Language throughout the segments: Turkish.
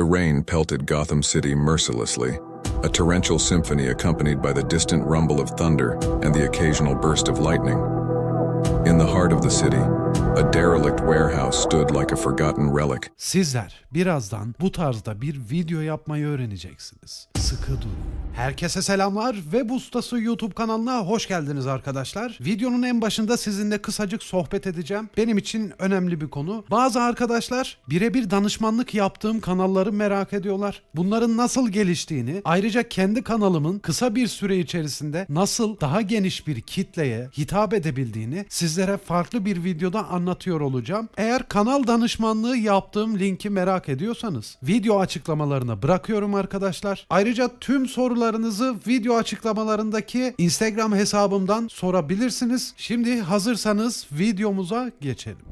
The rain pelted Gotham City mercilessly, a torrential symphony accompanied by the distant rumble of thunder and the occasional burst of lightning. In the heart of the city, A derelict warehouse stood like a forgotten relic. Sizler birazdan bu tarzda bir video yapmayı öğreneceksiniz. Sıkı durun. Herkese selamlar ve Bustası YouTube kanalına hoş geldiniz arkadaşlar. Videonun en başında sizinle kısacık sohbet edeceğim. Benim için önemli bir konu. Bazı arkadaşlar birebir danışmanlık yaptığım kanalları merak ediyorlar. Bunların nasıl geliştiğini, ayrıca kendi kanalımın kısa bir süre içerisinde nasıl daha geniş bir kitleye hitap edebildiğini sizlere farklı bir videoda anlatacağım anlatıyor olacağım. Eğer kanal danışmanlığı yaptığım linki merak ediyorsanız video açıklamalarına bırakıyorum arkadaşlar. Ayrıca tüm sorularınızı video açıklamalarındaki Instagram hesabımdan sorabilirsiniz. Şimdi hazırsanız videomuza geçelim.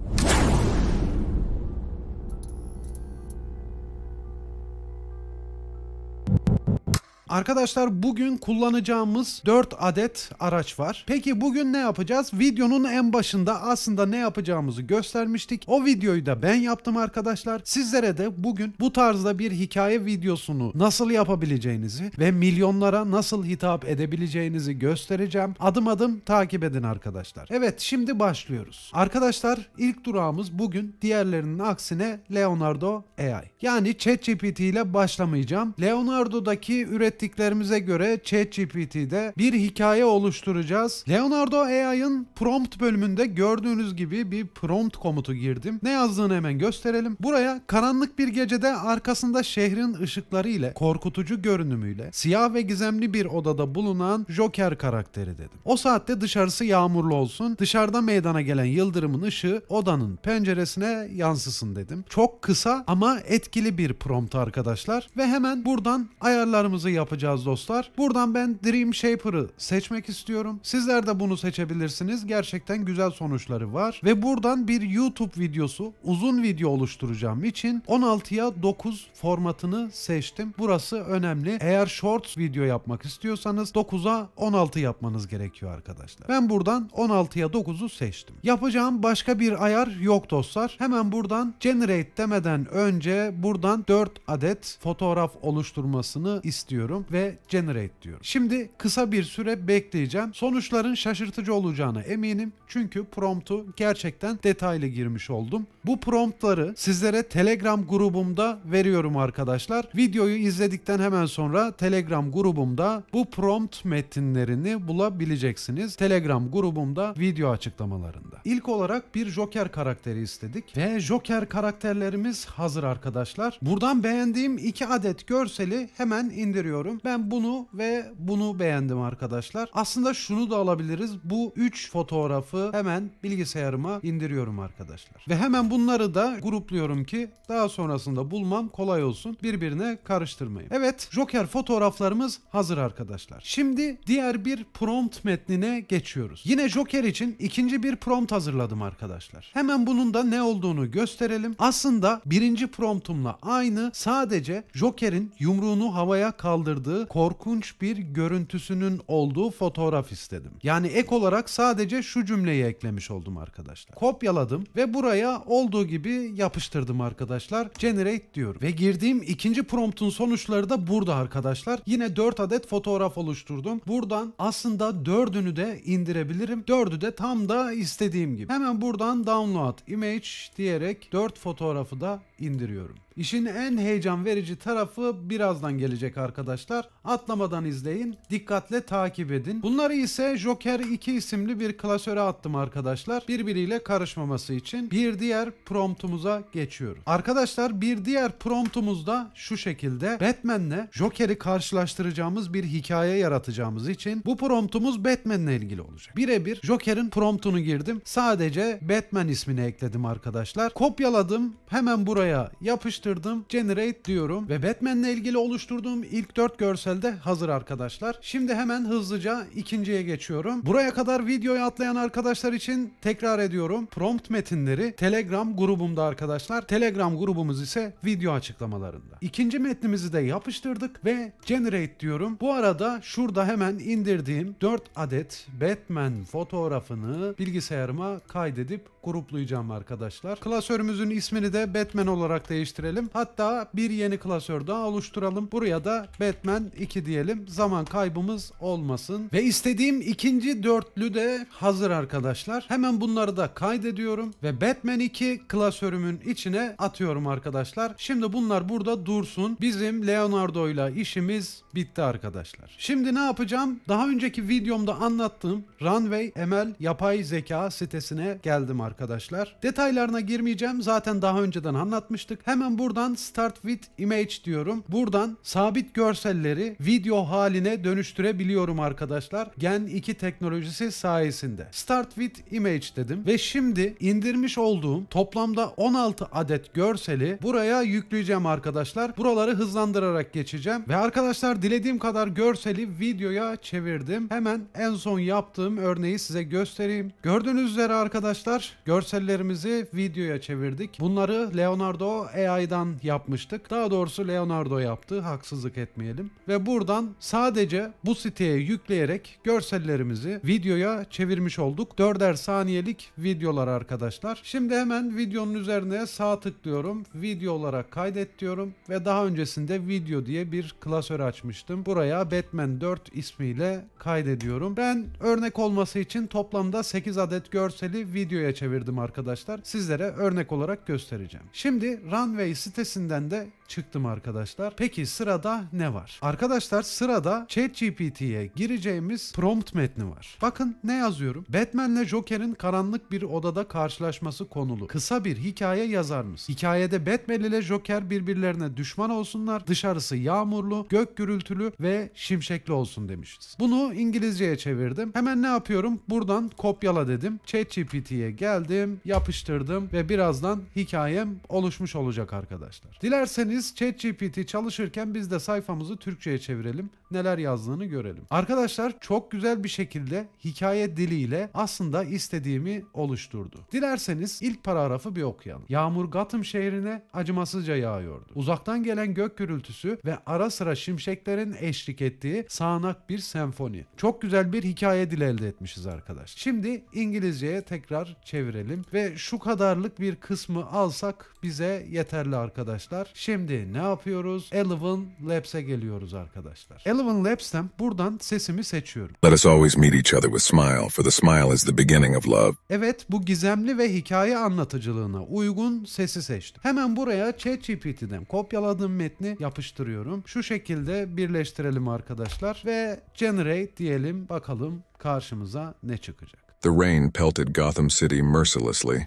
Arkadaşlar bugün kullanacağımız 4 adet araç var. Peki bugün ne yapacağız? Videonun en başında aslında ne yapacağımızı göstermiştik. O videoyu da ben yaptım arkadaşlar. Sizlere de bugün bu tarzda bir hikaye videosunu nasıl yapabileceğinizi ve milyonlara nasıl hitap edebileceğinizi göstereceğim. Adım adım takip edin arkadaşlar. Evet şimdi başlıyoruz. Arkadaşlar ilk durağımız bugün diğerlerinin aksine Leonardo AI. Yani ChatGPT ile başlamayacağım. Leonardo'daki üretim ettiklerimize göre ChatGPT'de bir hikaye oluşturacağız. Leonardo AI'ın prompt bölümünde gördüğünüz gibi bir prompt komutu girdim. Ne yazdığını hemen gösterelim. Buraya karanlık bir gecede arkasında şehrin ışıkları ile korkutucu görünümüyle siyah ve gizemli bir odada bulunan Joker karakteri dedim. O saatte dışarısı yağmurlu olsun. Dışarıda meydana gelen yıldırımın ışığı odanın penceresine yansısın dedim. Çok kısa ama etkili bir prompt arkadaşlar ve hemen buradan ayarlarımızı yap yapacağız dostlar. Buradan ben Dream Shaper'ı seçmek istiyorum. Sizler de bunu seçebilirsiniz. Gerçekten güzel sonuçları var. Ve buradan bir YouTube videosu uzun video oluşturacağım için 16'ya 9 formatını seçtim. Burası önemli. Eğer shorts video yapmak istiyorsanız 9'a 16 yapmanız gerekiyor arkadaşlar. Ben buradan 16'ya 9'u seçtim. Yapacağım başka bir ayar yok dostlar. Hemen buradan generate demeden önce buradan 4 adet fotoğraf oluşturmasını istiyorum diyorum ve generate diyorum. Şimdi kısa bir süre bekleyeceğim. Sonuçların şaşırtıcı olacağına eminim. Çünkü promptu gerçekten detaylı girmiş oldum. Bu promptları sizlere Telegram grubumda veriyorum arkadaşlar. Videoyu izledikten hemen sonra Telegram grubumda bu prompt metinlerini bulabileceksiniz. Telegram grubumda video açıklamalarında. İlk olarak bir Joker karakteri istedik ve Joker karakterlerimiz hazır arkadaşlar. Buradan beğendiğim iki adet görseli hemen indiriyorum istiyorum. Ben bunu ve bunu beğendim arkadaşlar. Aslında şunu da alabiliriz. Bu 3 fotoğrafı hemen bilgisayarıma indiriyorum arkadaşlar. Ve hemen bunları da grupluyorum ki daha sonrasında bulmam kolay olsun. Birbirine karıştırmayayım. Evet Joker fotoğraflarımız hazır arkadaşlar. Şimdi diğer bir prompt metnine geçiyoruz. Yine Joker için ikinci bir prompt hazırladım arkadaşlar. Hemen bunun da ne olduğunu gösterelim. Aslında birinci promptumla aynı sadece Joker'in yumruğunu havaya kaldırdığı andırdığı korkunç bir görüntüsünün olduğu fotoğraf istedim. Yani ek olarak sadece şu cümleyi eklemiş oldum arkadaşlar. Kopyaladım ve buraya olduğu gibi yapıştırdım arkadaşlar. Generate diyorum. Ve girdiğim ikinci promptun sonuçları da burada arkadaşlar. Yine 4 adet fotoğraf oluşturdum. Buradan aslında 4'ünü de indirebilirim. 4'ü de tam da istediğim gibi. Hemen buradan download image diyerek 4 fotoğrafı da indiriyorum. İşin en heyecan verici tarafı birazdan gelecek arkadaşlar. Atlamadan izleyin, dikkatle takip edin. Bunları ise Joker 2 isimli bir klasöre attım arkadaşlar. Birbiriyle karışmaması için. Bir diğer promptumuza geçiyoruz. Arkadaşlar bir diğer promptumuz da şu şekilde. Batman'le Joker'i karşılaştıracağımız bir hikaye yaratacağımız için bu promptumuz Batman'le ilgili olacak. Birebir Joker'in promptunu girdim. Sadece Batman ismini ekledim arkadaşlar. Kopyaladım. Hemen buraya buraya yapıştırdım. Generate diyorum ve Batman'le ilgili oluşturduğum ilk 4 görselde hazır arkadaşlar. Şimdi hemen hızlıca ikinciye geçiyorum. Buraya kadar videoyu atlayan arkadaşlar için tekrar ediyorum. Prompt metinleri Telegram grubumda arkadaşlar. Telegram grubumuz ise video açıklamalarında. İkinci metnimizi de yapıştırdık ve generate diyorum. Bu arada şurada hemen indirdiğim 4 adet Batman fotoğrafını bilgisayarıma kaydedip gruplayacağım arkadaşlar. Klasörümüzün ismini de Batman olarak değiştirelim. Hatta bir yeni klasör daha oluşturalım. Buraya da Batman 2 diyelim. Zaman kaybımız olmasın. Ve istediğim ikinci dörtlü de hazır arkadaşlar. Hemen bunları da kaydediyorum ve Batman 2 klasörümün içine atıyorum arkadaşlar. Şimdi bunlar burada dursun. Bizim Leonardo ile işimiz bitti arkadaşlar. Şimdi ne yapacağım? Daha önceki videomda anlattığım Runway ML yapay zeka sitesine geldim arkadaşlar arkadaşlar. Detaylarına girmeyeceğim. Zaten daha önceden anlatmıştık. Hemen buradan Start with Image diyorum. Buradan sabit görselleri video haline dönüştürebiliyorum arkadaşlar. Gen 2 teknolojisi sayesinde. Start with Image dedim ve şimdi indirmiş olduğum toplamda 16 adet görseli buraya yükleyeceğim arkadaşlar. Buraları hızlandırarak geçeceğim ve arkadaşlar dilediğim kadar görseli videoya çevirdim. Hemen en son yaptığım örneği size göstereyim. Gördüğünüz üzere arkadaşlar Görsellerimizi videoya çevirdik. Bunları Leonardo AI'dan yapmıştık. Daha doğrusu Leonardo yaptı. Haksızlık etmeyelim. Ve buradan sadece bu siteye yükleyerek görsellerimizi videoya çevirmiş olduk. Dörder saniyelik videolar arkadaşlar. Şimdi hemen videonun üzerine sağ tıklıyorum. Video olarak kaydet diyorum ve daha öncesinde video diye bir klasör açmıştım. Buraya Batman 4 ismiyle kaydediyorum. Ben örnek olması için toplamda 8 adet görseli videoya çevirdim çevirdim arkadaşlar. Sizlere örnek olarak göstereceğim. Şimdi Runway sitesinden de çıktım arkadaşlar. Peki sırada ne var? Arkadaşlar sırada ChatGPT'ye gireceğimiz prompt metni var. Bakın ne yazıyorum? Batman'le Joker'in karanlık bir odada karşılaşması konulu. Kısa bir hikaye yazar mısın? Hikayede Batman ile Joker birbirlerine düşman olsunlar. Dışarısı yağmurlu, gök gürültülü ve şimşekli olsun demişiz. Bunu İngilizceye çevirdim. Hemen ne yapıyorum? Buradan kopyala dedim. ChatGPT'ye geldim, yapıştırdım ve birazdan hikayem oluşmuş olacak arkadaşlar. Dilerseniz biz ChatGPT çalışırken biz de sayfamızı Türkçe'ye çevirelim. Neler yazdığını görelim. Arkadaşlar çok güzel bir şekilde hikaye diliyle aslında istediğimi oluşturdu. Dilerseniz ilk paragrafı bir okuyalım. Yağmur Gotham şehrine acımasızca yağıyordu. Uzaktan gelen gök gürültüsü ve ara sıra şimşeklerin eşlik ettiği sağanak bir senfoni. Çok güzel bir hikaye dili elde etmişiz arkadaş. Şimdi İngilizceye tekrar çevirelim ve şu kadarlık bir kısmı alsak bize yeterli arkadaşlar. Şimdi Şimdi ne yapıyoruz? Eleven Labs'e geliyoruz arkadaşlar. Eleven Labs'ten buradan sesimi seçiyorum. Let us always meet each other with smile, for the smile is the beginning of love. Evet, bu gizemli ve hikaye anlatıcılığına uygun sesi seçtim. Hemen buraya ChatGPT'den kopyaladığım metni yapıştırıyorum. Şu şekilde birleştirelim arkadaşlar ve generate diyelim bakalım karşımıza ne çıkacak. The rain pelted Gotham City mercilessly,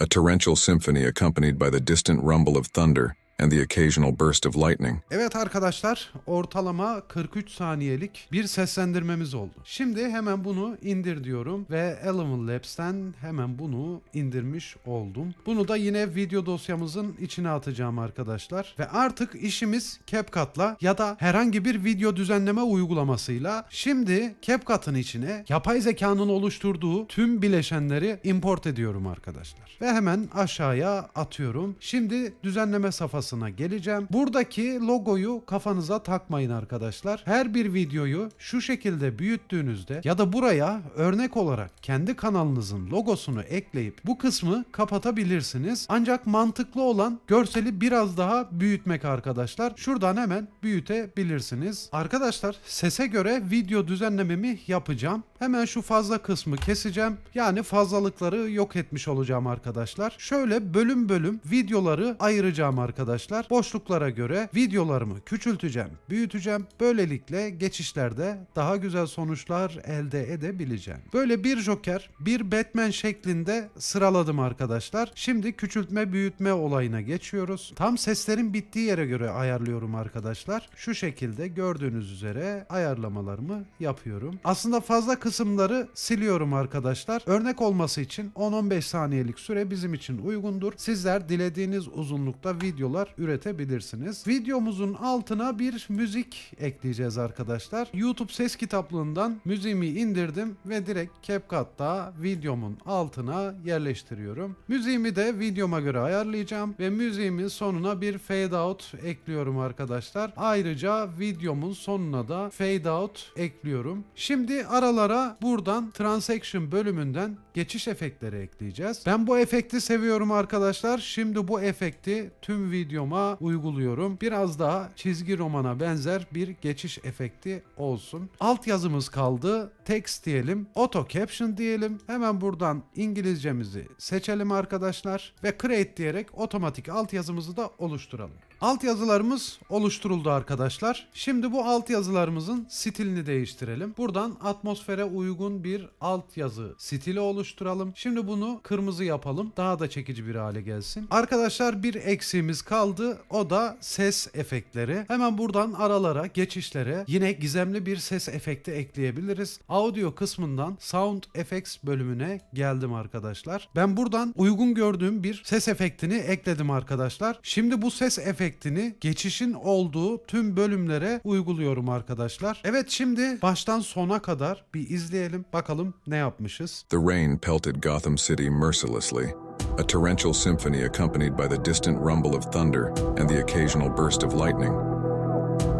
a torrential symphony accompanied by the distant rumble of thunder and the occasional burst of lightning. Evet arkadaşlar, ortalama 43 saniyelik bir seslendirmemiz oldu. Şimdi hemen bunu indir diyorum ve Element Labs'ten hemen bunu indirmiş oldum. Bunu da yine video dosyamızın içine atacağım arkadaşlar. Ve artık işimiz CapCut'la ya da herhangi bir video düzenleme uygulamasıyla şimdi CapCut'ın içine yapay zekanın oluşturduğu tüm bileşenleri import ediyorum arkadaşlar. Ve hemen aşağıya atıyorum. Şimdi düzenleme safhası sayfasına geleceğim. Buradaki logoyu kafanıza takmayın arkadaşlar. Her bir videoyu şu şekilde büyüttüğünüzde ya da buraya örnek olarak kendi kanalınızın logosunu ekleyip bu kısmı kapatabilirsiniz. Ancak mantıklı olan görseli biraz daha büyütmek arkadaşlar. Şuradan hemen büyütebilirsiniz. Arkadaşlar sese göre video düzenlememi yapacağım. Hemen şu fazla kısmı keseceğim. Yani fazlalıkları yok etmiş olacağım arkadaşlar. Şöyle bölüm bölüm videoları ayıracağım arkadaşlar arkadaşlar boşluklara göre videolarımı küçülteceğim, büyüteceğim. Böylelikle geçişlerde daha güzel sonuçlar elde edebileceğim. Böyle bir Joker, bir Batman şeklinde sıraladım arkadaşlar. Şimdi küçültme büyütme olayına geçiyoruz. Tam seslerin bittiği yere göre ayarlıyorum arkadaşlar. Şu şekilde gördüğünüz üzere ayarlamalarımı yapıyorum. Aslında fazla kısımları siliyorum arkadaşlar. Örnek olması için 10-15 saniyelik süre bizim için uygundur. Sizler dilediğiniz uzunlukta videolar videolar üretebilirsiniz. Videomuzun altına bir müzik ekleyeceğiz arkadaşlar. YouTube ses kitaplığından müziğimi indirdim ve direkt CapCut'ta videomun altına yerleştiriyorum. Müziğimi de videoma göre ayarlayacağım ve müziğimin sonuna bir fade out ekliyorum arkadaşlar. Ayrıca videomun sonuna da fade out ekliyorum. Şimdi aralara buradan transaction bölümünden geçiş efektleri ekleyeceğiz. Ben bu efekti seviyorum arkadaşlar. Şimdi bu efekti tüm video videoma uyguluyorum. Biraz daha çizgi romana benzer bir geçiş efekti olsun. Alt yazımız kaldı. Text diyelim. Auto Caption diyelim. Hemen buradan İngilizcemizi seçelim arkadaşlar ve Create diyerek otomatik alt yazımızı da oluşturalım. Alt yazılarımız oluşturuldu arkadaşlar. Şimdi bu alt yazılarımızın stilini değiştirelim. Buradan atmosfere uygun bir alt yazı stili oluşturalım. Şimdi bunu kırmızı yapalım. Daha da çekici bir hale gelsin. Arkadaşlar bir eksiğimiz kaldı. O da ses efektleri. Hemen buradan aralara, geçişlere yine gizemli bir ses efekti ekleyebiliriz. Audio kısmından Sound Effects bölümüne geldim arkadaşlar. Ben buradan uygun gördüğüm bir ses efektini ekledim arkadaşlar. Şimdi bu ses efekti efektini geçişin olduğu tüm bölümlere uyguluyorum arkadaşlar. Evet şimdi baştan sona kadar bir izleyelim bakalım ne yapmışız. The rain pelted Gotham City mercilessly. A torrential symphony accompanied by the distant rumble of thunder and the occasional burst of lightning.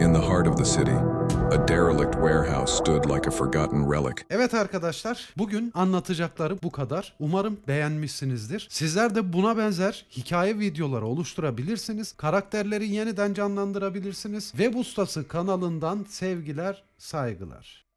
In the heart of the city, A derelict warehouse stood like a forgotten relic. Evet arkadaşlar, bugün anlatacakları bu kadar. Umarım beğenmişsinizdir. Sizler de buna benzer hikaye videoları oluşturabilirsiniz. Karakterleri yeniden canlandırabilirsiniz. Web Ustası kanalından sevgiler, saygılar.